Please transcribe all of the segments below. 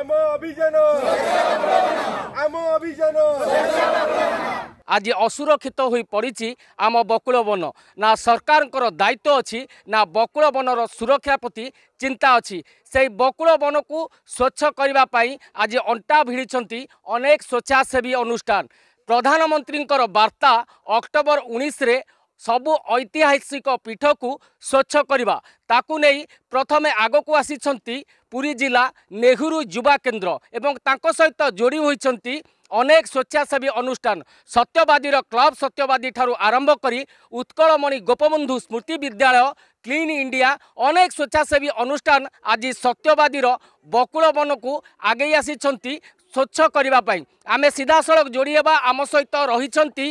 আজি অসুরক্ষিত হয়ে পড়ছে আম বকুল বন না সরকার দায়িত্ব অছি না বকুল বনর সুরক্ষা প্রতি চিন্তা অছি সেই বকুল বনকু স্বচ্ছ করা আজ অন্টা ভিড়ি অনেক স্বেচ্ছাসেবী অনুষ্ঠান প্রধানমন্ত্রী বার্তা অক্টোবর উনিশে ସବୁ ଐତିହାସିକ ପୀଠକୁ ସ୍ୱଚ୍ଛ କରିବା ତାକୁ ନେଇ ପ୍ରଥମେ ଆଗକୁ ଆସିଛନ୍ତି ପୁରୀ ଜିଲ୍ଲା ନେହୁରୁ ଯୁବା କେନ୍ଦ୍ର ଏବଂ ତାଙ୍କ ସହିତ ଯୋଡ଼ି ହୋଇଛନ୍ତି ଅନେକ ସ୍ୱେଚ୍ଛାସେବୀ ଅନୁଷ୍ଠାନ ସତ୍ୟବାଦୀର କ୍ଲବ ସତ୍ୟବାଦୀ ଠାରୁ ଆରମ୍ଭ କରି ଉତ୍କଳମଣି ଗୋପବନ୍ଧୁ ସ୍ମୃତି ବିଦ୍ୟାଳୟ କ୍ଲିନ୍ ଇଣ୍ଡିଆ ଅନେକ ସ୍ୱେଚ୍ଛାସେବୀ ଅନୁଷ୍ଠାନ ଆଜି ସତ୍ୟବାଦୀର ବକୁଳବନକୁ ଆଗେଇ ଆସିଛନ୍ତି ସ୍ୱଚ୍ଛ କରିବା ପାଇଁ ଆମେ ସିଧାସଳଖ ଯୋଡ଼ି ହେବା ଆମ ସହିତ ରହିଛନ୍ତି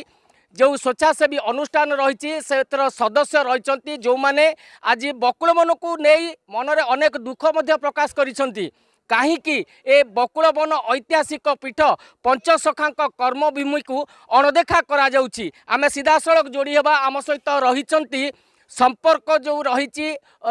ଯେଉଁ ସ୍ୱେଚ୍ଛାସେବୀ ଅନୁଷ୍ଠାନ ରହିଛି ସେଥିର ସଦସ୍ୟ ରହିଛନ୍ତି ଯେଉଁମାନେ ଆଜି ବକୁଳବନକୁ ନେଇ ମନରେ ଅନେକ ଦୁଃଖ ମଧ୍ୟ ପ୍ରକାଶ କରିଛନ୍ତି କାହିଁକି ଏ ବକୁଳବନ ଐତିହାସିକ ପୀଠ ପଞ୍ଚସଖାଙ୍କ କର୍ମଭୂମିକୁ ଅଣଦେଖା କରାଯାଉଛି ଆମେ ସିଧାସଳଖ ଯୋଡ଼ି ହେବା ଆମ ସହିତ ରହିଛନ୍ତି ସମ୍ପର୍କ ଯେଉଁ ରହିଛି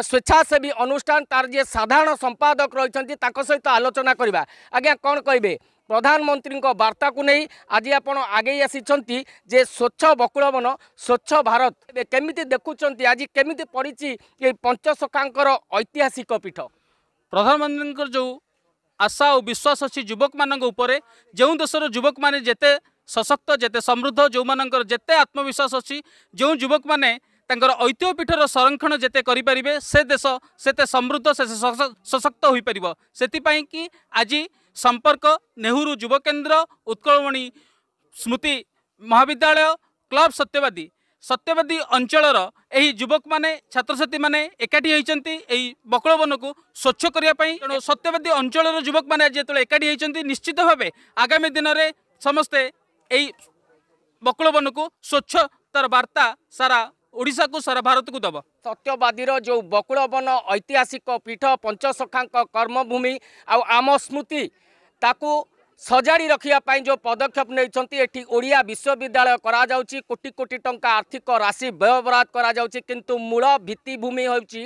ସ୍ୱେଚ୍ଛାସେବୀ ଅନୁଷ୍ଠାନ ତାର ଯିଏ ସାଧାରଣ ସମ୍ପାଦକ ରହିଛନ୍ତି ତାଙ୍କ ସହିତ ଆଲୋଚନା କରିବା ଆଜ୍ଞା କ'ଣ କହିବେ ପ୍ରଧାନମନ୍ତ୍ରୀଙ୍କ ବାର୍ତ୍ତାକୁ ନେଇ ଆଜି ଆପଣ ଆଗେଇ ଆସିଛନ୍ତି ଯେ ସ୍ୱଚ୍ଛ ବକୁଳବନ ସ୍ୱଚ୍ଛ ଭାରତ ଏବେ କେମିତି ଦେଖୁଛନ୍ତି ଆଜି କେମିତି ପଡ଼ିଛି ଏଇ ପଞ୍ଚସଖାଙ୍କର ଐତିହାସିକ ପୀଠ ପ୍ରଧାନମନ୍ତ୍ରୀଙ୍କର ଯେଉଁ ଆଶା ଓ ବିଶ୍ୱାସ ଅଛି ଯୁବକମାନଙ୍କ ଉପରେ ଯେଉଁ ଦେଶର ଯୁବକମାନେ ଯେତେ ସଶକ୍ତ ଯେତେ ସମୃଦ୍ଧ ଯେଉଁମାନଙ୍କର ଯେତେ ଆତ୍ମବିଶ୍ୱାସ ଅଛି ଯେଉଁ ଯୁବକମାନେ ତାଙ୍କର ଐତିହ୍ୟ ପୀଠର ସଂରକ୍ଷଣ ଯେତେ କରିପାରିବେ ସେ ଦେଶ ସେତେ ସମୃଦ୍ଧ ସେ ସଶକ୍ତ ହୋଇପାରିବ ସେଥିପାଇଁ କି ଆଜି ସମ୍ପର୍କ ନେହୁରୁ ଯୁବକେନ୍ଦ୍ର ଉତ୍କଳମଣି ସ୍ମୃତି ମହାବିଦ୍ୟାଳୟ କ୍ଲବ ସତ୍ୟବାଦୀ ସତ୍ୟବାଦୀ ଅଞ୍ଚଳର ଏହି ଯୁବକମାନେ ଛାତ୍ରଛାତ୍ରୀମାନେ ଏକାଠି ହୋଇଛନ୍ତି ଏହି ବକଳବନକୁ ସ୍ୱଚ୍ଛ କରିବା ପାଇଁ ତେଣୁ ସତ୍ୟବାଦୀ ଅଞ୍ଚଳର ଯୁବକମାନେ ଆଜି ଯେତେବେଳେ ଏକାଠି ହୋଇଛନ୍ତି ନିଶ୍ଚିତ ଭାବେ ଆଗାମୀ ଦିନରେ ସମସ୍ତେ ଏହି ବକଳବନକୁ ସ୍ୱଚ୍ଛତାର ବାର୍ତ୍ତା ସାରା ଓଡ଼ିଶାକୁ ସାରା ଭାରତକୁ ଦେବ ସତ୍ୟବାଦୀର ଯେଉଁ ବକୁଳବନ ଐତିହାସିକ ପୀଠ ପଞ୍ଚସଖାଙ୍କ କର୍ମଭୂମି ଆଉ ଆମ ସ୍ମୃତି ତାକୁ ସଜାଡ଼ି ରଖିବା ପାଇଁ ଯେଉଁ ପଦକ୍ଷେପ ନେଇଛନ୍ତି ଏଠି ଓଡ଼ିଆ ବିଶ୍ୱବିଦ୍ୟାଳୟ କରାଯାଉଛି କୋଟି କୋଟି ଟଙ୍କା ଆର୍ଥିକ ରାଶି ବ୍ୟୟବରାଦ କରାଯାଉଛି କିନ୍ତୁ ମୂଳ ଭିତ୍ତିଭୂମି ହେଉଛି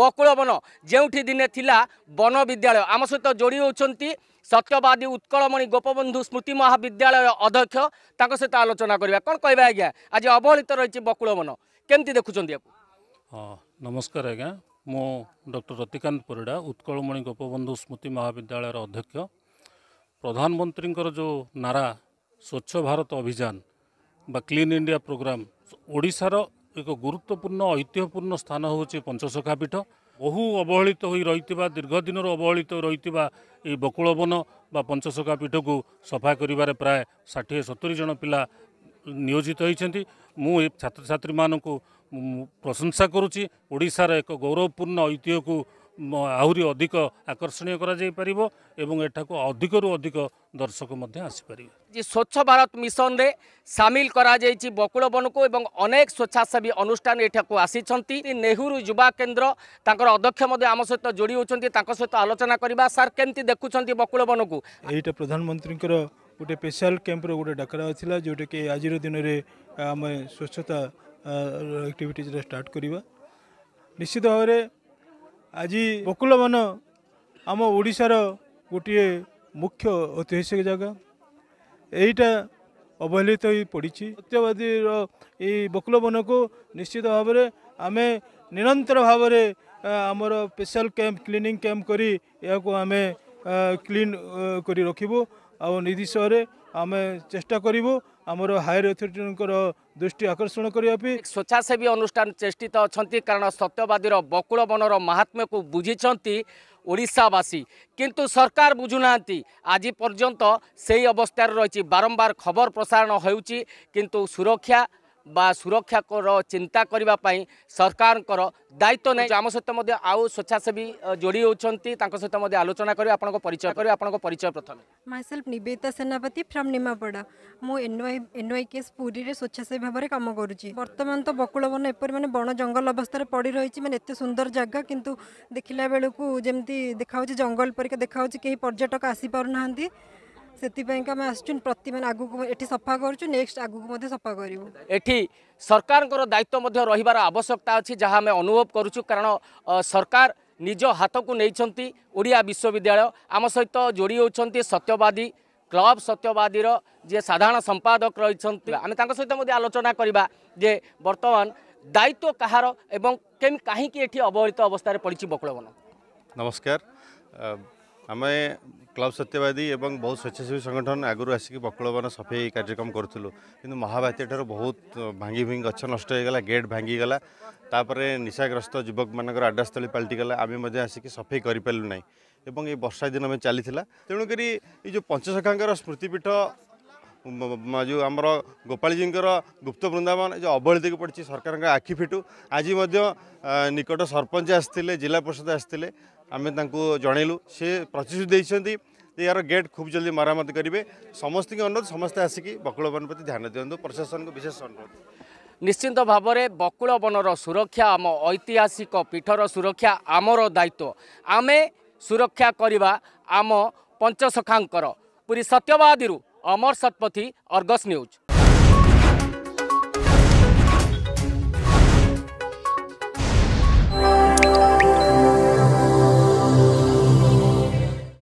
ବକୁଳବନ ଯେଉଁଠି ଦିନେ ଥିଲା ବନ ବିଦ୍ୟାଳୟ ଆମ ସହିତ ଯୋଡ଼ି ହେଉଛନ୍ତି ସତ୍ୟବାଦୀ ଉତ୍କଳମଣି ଗୋପବନ୍ଧୁ ସ୍ମୃତି ମହାବିଦ୍ୟାଳୟ ଅଧ୍ୟକ୍ଷ ତାଙ୍କ ସହିତ ଆଲୋଚନା କରିବା କ'ଣ କହିବା ଆଜ୍ଞା ଆଜି ଅବହେଳିତ ରହିଛି ବକୁଳବନ କେମିତି ଦେଖୁଛନ୍ତି ଆପଣ ହଁ ନମସ୍କାର ଆଜ୍ଞା ମୁଁ ଡକ୍ଟର ରତିକାନ୍ତ ପରିଡ଼ା ଉତ୍କଳମଣି ଗୋପବନ୍ଧୁ ସ୍ମୃତି ମହାବିଦ୍ୟାଳୟର ଅଧ୍ୟକ୍ଷ ପ୍ରଧାନମନ୍ତ୍ରୀଙ୍କର ଯେଉଁ ନାରା ସ୍ୱଚ୍ଛ ଭାରତ ଅଭିଯାନ ବା କ୍ଲିନ୍ ଇଣ୍ଡିଆ ପ୍ରୋଗ୍ରାମ ଓଡ଼ିଶାର ଏକ ଗୁରୁତ୍ୱପୂର୍ଣ୍ଣ ଐତିହ୍ୟପୂର୍ଣ୍ଣ ସ୍ଥାନ ହେଉଛି ପଞ୍ଚସଖା ପୀଠ ବହୁ ଅବହେଳିତ ହୋଇ ରହିଥିବା ଦୀର୍ଘ ଦିନରୁ ଅବହେଳିତ ରହିଥିବା ଏହି ବକୁଳବନ ବା ପଞ୍ଚସଖା ପୀଠକୁ ସଫା କରିବାରେ ପ୍ରାୟ ଷାଠିଏ ସତୁରି ଜଣ ପିଲା ନିୟୋଜିତ ହୋଇଛନ୍ତି ମୁଁ ଏ ଛାତ୍ରଛାତ୍ରୀମାନଙ୍କୁ ପ୍ରଶଂସା କରୁଛି ଓଡ଼ିଶାର ଏକ ଗୌରବପୂର୍ଣ୍ଣ ଐତିହ୍ୟକୁ ଆହୁରି ଅଧିକ ଆକର୍ଷଣୀୟ କରାଯାଇପାରିବ ଏବଂ ଏଠାକୁ ଅଧିକରୁ ଅଧିକ ଦର୍ଶକ ମଧ୍ୟ ଆସିପାରିବେ ଯେ ସ୍ୱଚ୍ଛ ଭାରତ ମିଶନରେ ସାମିଲ କରାଯାଇଛି ବକୁଳବନକୁ ଏବଂ ଅନେକ ସ୍ୱେଚ୍ଛାସେବୀ ଅନୁଷ୍ଠାନ ଏଠାକୁ ଆସିଛନ୍ତି ନେହୁରୁ ଯୁବା କେନ୍ଦ୍ର ତାଙ୍କର ଅଧ୍ୟକ୍ଷ ମଧ୍ୟ ଆମ ସହିତ ଯୋଡ଼ି ହେଉଛନ୍ତି ତାଙ୍କ ସହିତ ଆଲୋଚନା କରିବା ସାର୍ କେମିତି ଦେଖୁଛନ୍ତି ବକୁଳବନକୁ ଏଇଟା ପ୍ରଧାନମନ୍ତ୍ରୀଙ୍କର ଗୋଟେ ସ୍ପେଶାଲ କ୍ୟାମ୍ପର ଗୋଟେ ଡାକରା ଥିଲା ଯେଉଁଟାକି ଆଜିର ଦିନରେ ଆମେ ସ୍ୱଚ୍ଛତା ଆକ୍ଟିଭିଟିଜରେ ଷ୍ଟାର୍ଟ କରିବା ନିଶ୍ଚିତ ଭାବରେ ଆଜି ବକୁଲମାନ ଆମ ଓଡ଼ିଶାର ଗୋଟିଏ ମୁଖ୍ୟ ଐତିହାସିକ ଜାଗା ଏଇଟା ଅବହେଳିତ ହୋଇ ପଡ଼ିଛି ସତ୍ୟବାଦୀର ଏଇ ବକୁଲବନକୁ ନିଶ୍ଚିତ ଭାବରେ ଆମେ ନିରନ୍ତର ଭାବରେ ଆମର ସ୍ପେଶାଲ କ୍ୟାମ୍ପ କ୍ଲିନିଂ କ୍ୟାମ୍ପ କରି ଏହାକୁ ଆମେ କ୍ଲିନ୍ କରି ରଖିବୁ ଆଉ ନିଧି ସହରେ ଆମେ ଚେଷ୍ଟା କରିବୁ ଆମର ହାୟର ଅଥରିଟିଙ୍କର ଦୃଷ୍ଟି ଆକର୍ଷଣ କରିବା ପାଇଁ ସ୍ୱେଚ୍ଛାସେବୀ ଅନୁଷ୍ଠାନ ଚେଷ୍ଟିତ ଅଛନ୍ତି କାରଣ ସତ୍ୟବାଦୀର ବକୁଳ ବନର ମହାତ୍ମ୍ୟକୁ ବୁଝିଛନ୍ତି ଓଡ଼ିଶାବାସୀ କିନ୍ତୁ ସରକାର ବୁଝୁନାହାନ୍ତି ଆଜି ପର୍ଯ୍ୟନ୍ତ ସେହି ଅବସ୍ଥାରେ ରହିଛି ବାରମ୍ବାର ଖବର ପ୍ରସାରଣ ହେଉଛି କିନ୍ତୁ ସୁରକ୍ଷା বা ସୁରକ୍ଷାକର ଚିନ୍ତା କରିବା ପାଇଁ ସରକାରଙ୍କର ଦାୟିତ୍ୱ ନାହିଁ ଆମ ସହିତ ମଧ୍ୟ ଆଉ ସ୍ୱେଚ୍ଛାସେବୀ ଯୋଡ଼ି ହେଉଛନ୍ତି ତାଙ୍କ ସହିତ ମଧ୍ୟ ଆଲୋଚନା କରି ଆପଣଙ୍କ ପରିଚୟ କରି ଆପଣଙ୍କ ପରିଚୟ ପ୍ରଥମେ ମାଇସେଲ୍ଫ ନିବେଦିତା ସେନାପତି ଫ୍ରମ୍ ନିମାପଡ଼ା ମୁଁ ଏନ୍ୱାଇ ଏନ୍ୱାଇ କେସ୍ ପୁରୀରେ ସ୍ୱେଚ୍ଛାସେବୀ ଭାବରେ କାମ କରୁଛି ବର୍ତ୍ତମାନ ତ ବକୁଳ ବନ ଏପରି ମାନେ ବଣ ଜଙ୍ଗଲ ଅବସ୍ଥାରେ ପଡ଼ି ରହିଛି ମାନେ ଏତେ ସୁନ୍ଦର ଜାଗା କିନ୍ତୁ ଦେଖିଲା ବେଳକୁ ଯେମିତି ଦେଖାହେଉଛି ଜଙ୍ଗଲ ପରିକା ଦେଖାହେଉଛି କେହି ପର୍ଯ୍ୟଟକ ଆସିପାରୁନାହାନ୍ତି ସେଥିପାଇଁ ଆମେ ଆସୁଛୁ ପ୍ରତି ମାନେ ଆଗକୁ ଏଠି ସଫା କରୁଛୁ ନେକ୍ସଟ ଆଗକୁ ମଧ୍ୟ ସଫା କରିବୁ ଏଠି ସରକାରଙ୍କର ଦାୟିତ୍ୱ ମଧ୍ୟ ରହିବାର ଆବଶ୍ୟକତା ଅଛି ଯାହା ଆମେ ଅନୁଭବ କରୁଛୁ କାରଣ ସରକାର ନିଜ ହାତକୁ ନେଇଛନ୍ତି ଓଡ଼ିଆ ବିଶ୍ୱବିଦ୍ୟାଳୟ ଆମ ସହିତ ଯୋଡ଼ି ହେଉଛନ୍ତି ସତ୍ୟବାଦୀ କ୍ଲବ ସତ୍ୟବାଦୀର ଯିଏ ସାଧାରଣ ସମ୍ପାଦକ ରହିଛନ୍ତି ଆମେ ତାଙ୍କ ସହିତ ମଧ୍ୟ ଆଲୋଚନା କରିବା ଯେ ବର୍ତ୍ତମାନ ଦାୟିତ୍ୱ କାହାର ଏବଂ କେମିତି କାହିଁକି ଏଠି ଅବହେଳିତ ଅବସ୍ଥାରେ ପଡ଼ିଛି ବକୁଳବନ ନମସ୍କାର ଆମେ କ୍ଲବ୍ ସତ୍ୟବାଦୀ ଏବଂ ବହୁତ ସ୍ୱେଚ୍ଛାସେବୀ ସଂଗଠନ ଆଗରୁ ଆସିକି ବକୁଳବନ ସଫେଇ କାର୍ଯ୍ୟକ୍ରମ କରୁଥିଲୁ କିନ୍ତୁ ମହାବାତ୍ୟାଠାରୁ ବହୁତ ଭାଙ୍ଗି ଭୁଙ୍ଗି ଗଛ ନଷ୍ଟ ହୋଇଗଲା ଗେଟ୍ ଭାଙ୍ଗିଗଲା ତାପରେ ନିଶାଗ୍ରସ୍ତ ଯୁବକମାନଙ୍କର ଆଡ୍ରାସ୍ଥଳୀ ପାଲଟିଗଲା ଆମେ ମଧ୍ୟ ଆସିକି ସଫେଇ କରିପାରିଲୁ ନାହିଁ ଏବଂ ଏ ବର୍ଷା ଦିନ ଆମେ ଚାଲିଥିଲା ତେଣୁକରି ଏଇ ଯେଉଁ ପଞ୍ଚସଖାଙ୍କର ସ୍ମୃତିପୀଠ ଯେଉଁ ଆମର ଗୋପାଳୀଜୀଙ୍କର ଗୁପ୍ତ ବୃନ୍ଦାବନ ଯେଉଁ ଅବହେଳିତକୁ ପଡ଼ିଛି ସରକାରଙ୍କ ଆଖି ଫିଟୁ ଆଜି ମଧ୍ୟ ନିକଟ ସରପଞ୍ଚ ଆସିଥିଲେ ଜିଲ୍ଲା ପରିଷଦ ଆସିଥିଲେ ଆମେ ତାଙ୍କୁ ଜଣେଇଲୁ ସେ ପ୍ରତିଶ୍ରୁତି ଦେଇଛନ୍ତି ଯେ ଏହାର ଗେଟ୍ ଖୁବ୍ ଜଲ୍ଦି ମରାମତି କରିବେ ସମସ୍ତଙ୍କ ଅନୁରୋଧ ସମସ୍ତେ ଆସିକି ବକୁଳ ବନ ପ୍ରତି ଧ୍ୟାନ ଦିଅନ୍ତୁ ପ୍ରଶାସନକୁ ବିଶେଷ ଅନୁରୋଧ ନିଶ୍ଚିନ୍ତ ଭାବରେ ବକୁଳ ବନର ସୁରକ୍ଷା ଆମ ଐତିହାସିକ ପୀଠର ସୁରକ୍ଷା ଆମର ଦାୟିତ୍ୱ ଆମେ ସୁରକ୍ଷା କରିବା ଆମ ପଞ୍ଚସଖାଙ୍କର ପୁରୀ ସତ୍ୟବାଦୀରୁ अमर शतपथी अर्गस न्यूज